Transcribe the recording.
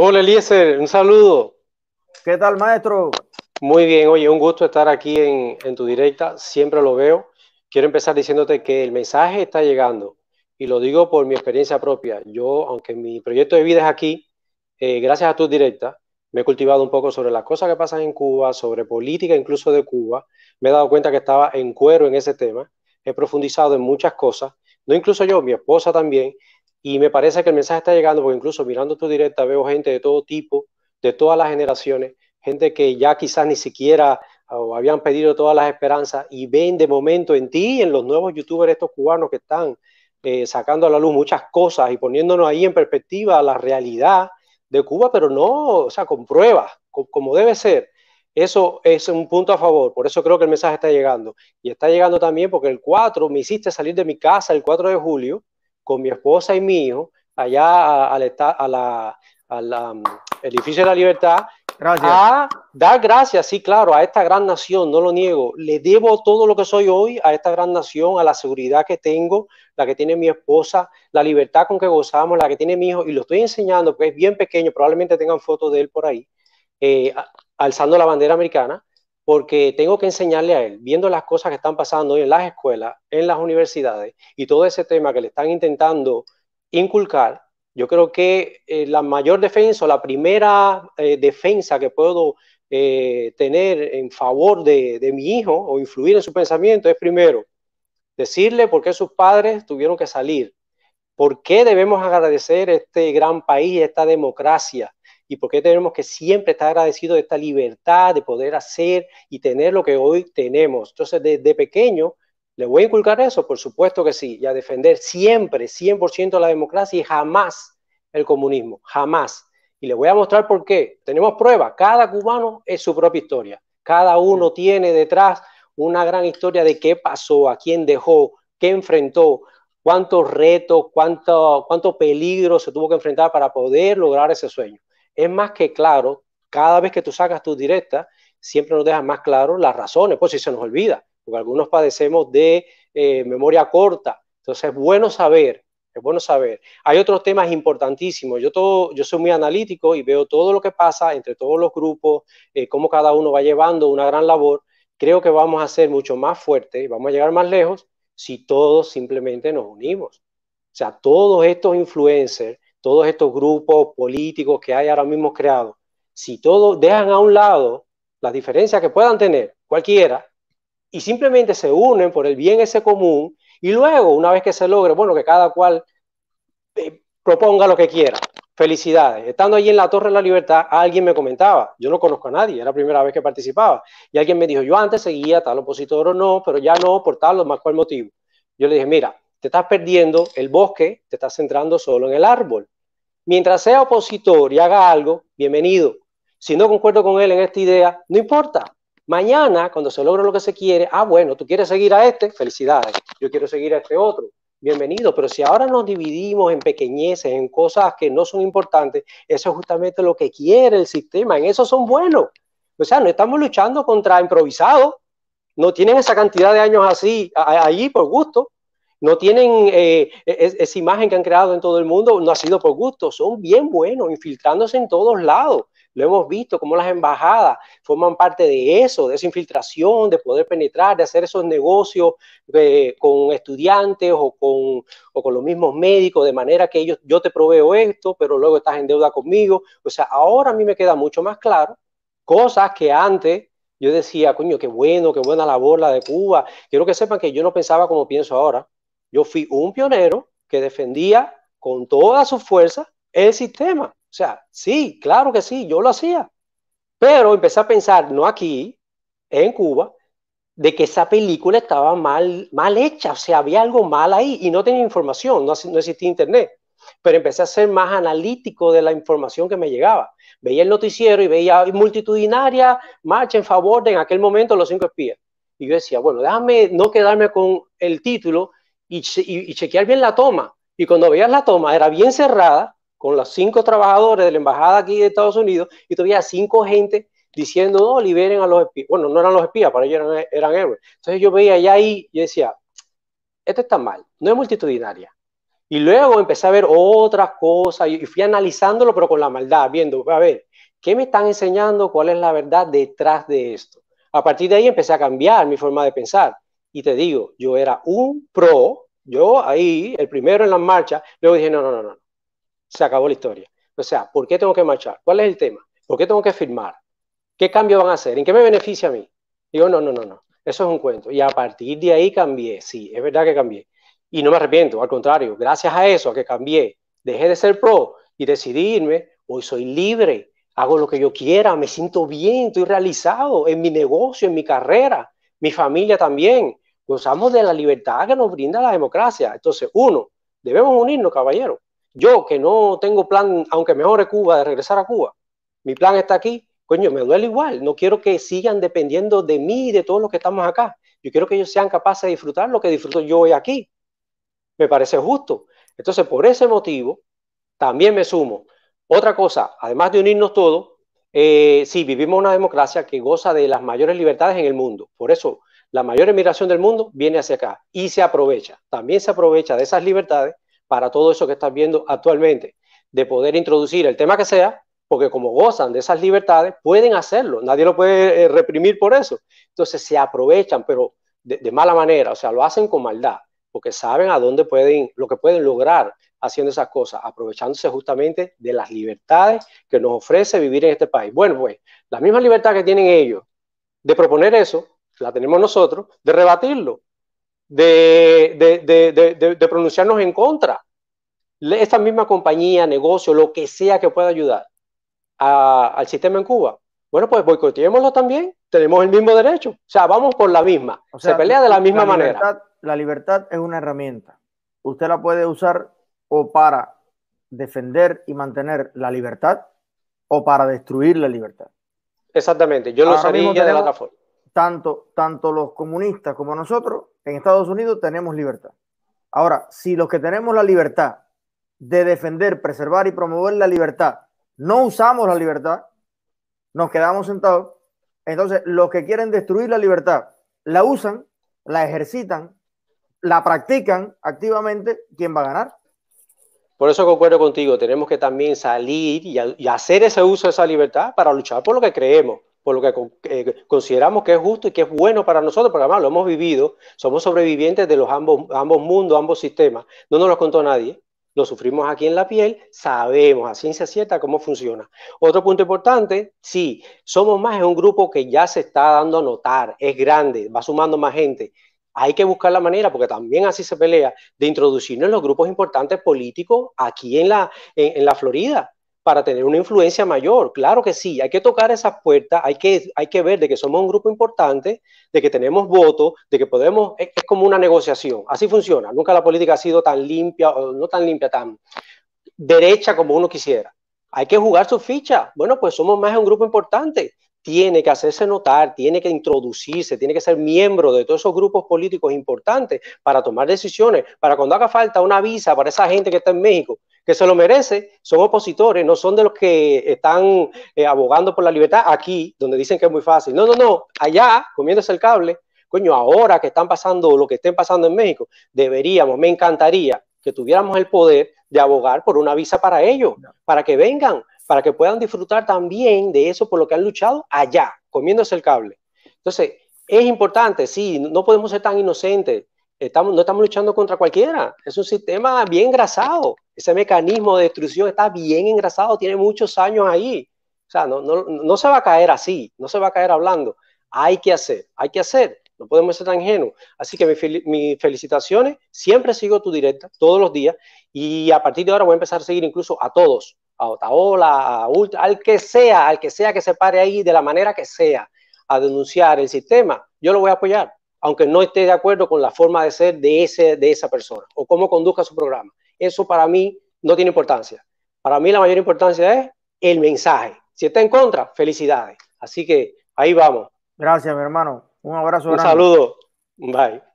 Hola Eliezer, un saludo. ¿Qué tal, maestro? Muy bien, oye, un gusto estar aquí en, tu directa, siempre lo veo. Quiero empezar diciéndote que el mensaje está llegando y lo digo por mi experiencia propia. Yo, aunque mi proyecto de vida es aquí, eh, gracias a tu directa, me he cultivado un poco sobre las cosas que pasan en Cuba, sobre política incluso de Cuba. Me he dado cuenta que estaba en cuero en ese tema. He profundizado en muchas cosas, no incluso yo, mi esposa también. Y me parece que el mensaje está llegando, porque incluso mirando tu directa veo gente de todo tipo, de todas las generaciones, gente que ya quizás ni siquiera habían pedido todas las esperanzas y ven de momento en ti en los nuevos youtubers estos cubanos que están eh, sacando a la luz muchas cosas y poniéndonos ahí en perspectiva la realidad de Cuba, pero no, o sea, con pruebas, como debe ser. Eso es un punto a favor, por eso creo que el mensaje está llegando. Y está llegando también porque el 4 me hiciste salir de mi casa el 4 de julio con mi esposa y mi hijo, allá al, mm, edificio de la libertad. Gracias. A dar gracias, sí, claro, a esta gran nación, no lo niego. Le debo todo lo que soy hoy a esta gran nación, a la seguridad que tengo, la que tiene mi esposa, la libertad con que gozamos, la que tiene mi hijo, y lo estoy enseñando, porque es bien pequeño, probablemente tengan fotos de él por ahí, eh, alzando la bandera americana porque tengo que enseñarle a él, viendo las cosas que están pasando hoy en las escuelas, en las universidades y todo ese tema que le están intentando inculcar, yo creo que eh, la mayor defensa o la primera eh, defensa que puedo eh, tener en favor de, de mi hijo o influir en su pensamiento es primero decirle por qué sus padres tuvieron que salir, por qué debemos agradecer este gran país, esta democracia, y por qué tenemos que siempre estar agradecidos de esta libertad de poder hacer y tener lo que hoy tenemos. Entonces, desde pequeño, ¿le voy a inculcar eso? Por supuesto que sí, y a defender siempre 100% la democracia y jamás el comunismo, jamás. Y le voy a mostrar por qué. Tenemos pruebas, cada cubano es su propia historia, cada uno tiene detrás una gran historia de qué pasó, a quién dejó, qué enfrentó, cuántos retos, cuántos cuánto peligros se tuvo que enfrentar para poder lograr ese sueño es más que claro, cada vez que tú sacas tus directas, siempre nos dejas más claro las razones, pues si se nos olvida, porque algunos padecemos de eh, memoria corta, entonces es bueno saber, es bueno saber. Hay otros temas importantísimos, yo, todo, yo soy muy analítico y veo todo lo que pasa entre todos los grupos, eh, cómo cada uno va llevando una gran labor, creo que vamos a ser mucho más fuertes y vamos a llegar más lejos si todos simplemente nos unimos. O sea, todos estos influencers todos estos grupos políticos que hay ahora mismo creados, si todos dejan a un lado las diferencias que puedan tener, cualquiera, y simplemente se unen por el bien ese común, y luego, una vez que se logre, bueno, que cada cual eh, proponga lo que quiera. Felicidades. Estando ahí en la Torre de la Libertad, alguien me comentaba, yo no conozco a nadie, era la primera vez que participaba, y alguien me dijo, yo antes seguía tal opositor o no, pero ya no, por tal o más cual motivo. Yo le dije, mira, te estás perdiendo el bosque, te estás centrando solo en el árbol. Mientras sea opositor y haga algo, bienvenido. Si no concuerdo con él en esta idea, no importa. Mañana, cuando se logre lo que se quiere, ah, bueno, tú quieres seguir a este, felicidades. Yo quiero seguir a este otro, bienvenido. Pero si ahora nos dividimos en pequeñeces, en cosas que no son importantes, eso es justamente lo que quiere el sistema. En eso son buenos. O sea, no estamos luchando contra improvisados. No tienen esa cantidad de años así, allí por gusto no tienen eh, e, esa imagen que han creado en todo el mundo, no ha sido por gusto, son bien buenos, infiltrándose en todos lados. Lo hemos visto, como las embajadas forman parte de eso, de esa infiltración, de poder penetrar, de hacer esos negocios eh, con estudiantes o con, o con los mismos médicos, de manera que ellos, yo te proveo esto, pero luego estás en deuda conmigo. O sea, ahora a mí me queda mucho más claro cosas que antes yo decía, coño, qué bueno, qué buena labor la de Cuba. Quiero que sepan que yo no pensaba como pienso ahora. Yo fui un pionero que defendía con toda su fuerza el sistema. O sea, sí, claro que sí, yo lo hacía. Pero empecé a pensar, no aquí, en Cuba, de que esa película estaba mal, mal hecha, o sea, había algo mal ahí y no tenía información, no, no existía internet. Pero empecé a ser más analítico de la información que me llegaba. Veía el noticiero y veía multitudinaria marcha en favor de en aquel momento los cinco espías. Y yo decía, bueno, déjame no quedarme con el título, y, chequear bien la toma. Y cuando veías la toma, era bien cerrada, con los cinco trabajadores de la embajada aquí de Estados Unidos, y todavía cinco gente diciendo, no, liberen a los espías. Bueno, no eran los espías, para ellos eran, eran héroes. Entonces yo veía ya ahí y decía, esto está mal, no es multitudinaria. Y luego empecé a ver otras cosas y fui analizándolo, pero con la maldad, viendo, a ver, ¿qué me están enseñando? ¿Cuál es la verdad detrás de esto? A partir de ahí empecé a cambiar mi forma de pensar. Y te digo, yo era un pro, yo ahí, el primero en la marcha, luego dije, no, no, no, no, se acabó la historia. O sea, ¿por qué tengo que marchar? ¿Cuál es el tema? ¿Por qué tengo que firmar? ¿Qué cambio van a hacer? ¿En qué me beneficia a mí? Digo, no, no, no, no, eso es un cuento. Y a partir de ahí cambié, sí, es verdad que cambié. Y no me arrepiento, al contrario, gracias a eso, a que cambié, dejé de ser pro y decidí irme, hoy soy libre, hago lo que yo quiera, me siento bien, estoy realizado en mi negocio, en mi carrera mi familia también, gozamos de la libertad que nos brinda la democracia. Entonces, uno, debemos unirnos, caballero. Yo que no tengo plan, aunque mejore Cuba, de regresar a Cuba, mi plan está aquí, coño, me duele igual, no quiero que sigan dependiendo de mí y de todos los que estamos acá. Yo quiero que ellos sean capaces de disfrutar lo que disfruto yo hoy aquí. Me parece justo. Entonces, por ese motivo, también me sumo. Otra cosa, además de unirnos todos, eh, sí, vivimos una democracia que goza de las mayores libertades en el mundo. Por eso, la mayor emigración del mundo viene hacia acá y se aprovecha. También se aprovecha de esas libertades para todo eso que estás viendo actualmente, de poder introducir el tema que sea, porque como gozan de esas libertades, pueden hacerlo. Nadie lo puede eh, reprimir por eso. Entonces se aprovechan, pero de mala manera, o sea, lo hacen con maldad, porque saben a dónde pueden, lo que pueden lograr haciendo esas cosas, aprovechándose justamente de las libertades que nos ofrece vivir en este país. Bueno, pues la misma libertad que tienen ellos de proponer eso, la tenemos nosotros, de rebatirlo, de, pronunciarnos en contra. Esta misma compañía, negocio, lo que sea que pueda ayudar al sistema en Cuba, bueno, pues boicoteémoslo también, tenemos el mismo derecho. O sea, vamos por la misma, se pelea de la misma manera. la libertad es una herramienta. Usted la puede usar o para defender y mantener la libertad o para destruir la libertad. Exactamente, yo lo sabía de la Tanto, tanto los comunistas como nosotros en Estados Unidos tenemos libertad. Ahora, si los que tenemos la libertad de defender, preservar y promover la libertad, no usamos la libertad, nos quedamos sentados, entonces los que quieren destruir la libertad la usan, la ejercitan, la practican activamente, ¿quién va a ganar? Por eso concuerdo contigo, tenemos que también salir y, hacer ese uso de esa libertad para luchar por lo que creemos, por lo que eh, consideramos que es justo y que es bueno para nosotros, porque además lo hemos vivido, somos sobrevivientes de los ambos, mundos, ambos sistemas, no nos lo contó nadie, lo sufrimos aquí en la piel, sabemos a ciencia cierta cómo funciona. Otro punto importante, sí, Somos Más es un grupo que ya se está dando a notar, es grande, va sumando más gente hay que buscar la manera, porque también así se pelea, de introducirnos en los grupos importantes políticos aquí en la, en, la Florida para tener una influencia mayor. Claro que sí, hay que tocar esas puertas, hay que, hay que ver de que somos un grupo importante, de que tenemos votos, de que podemos, es, como una negociación, así funciona. Nunca la política ha sido tan limpia, o no tan limpia, tan derecha como uno quisiera. Hay que jugar su ficha Bueno, pues somos más un grupo importante tiene que hacerse notar, tiene que introducirse, tiene que ser miembro de todos esos grupos políticos importantes para tomar decisiones, para cuando haga falta una visa para esa gente que está en México, que se lo merece, son opositores, no son de los que están eh, abogando por la libertad aquí, donde dicen que es muy fácil. No, no, no, allá, comiéndose el cable, coño, ahora que están pasando lo que estén pasando en México, deberíamos, me encantaría que tuviéramos el poder de abogar por una visa para ellos, para que vengan, para que puedan disfrutar también de eso por lo que han luchado allá, comiéndose el cable. Entonces, es importante, sí, no podemos ser tan inocentes. Estamos, no estamos luchando contra cualquiera. Es un sistema bien engrasado. Ese mecanismo de destrucción está bien engrasado, tiene muchos años ahí. O sea, no, no, no se va a caer así, no se va a caer hablando. Hay que hacer, hay que hacer. No podemos ser tan ingenuos. Así que mis felicitaciones. Siempre sigo tu directa todos los días y a partir de ahora voy a empezar a seguir incluso a todos a Otaola, al que sea, al que sea que se pare ahí de la manera que sea a denunciar el sistema, yo lo voy a apoyar, aunque no esté de acuerdo con la forma de ser de, ese, de esa persona o cómo conduzca su programa. Eso para mí no tiene importancia. Para mí la mayor importancia es el mensaje. Si está en contra, felicidades. Así que ahí vamos. Gracias, mi hermano. Un abrazo. Un saludo. Bye.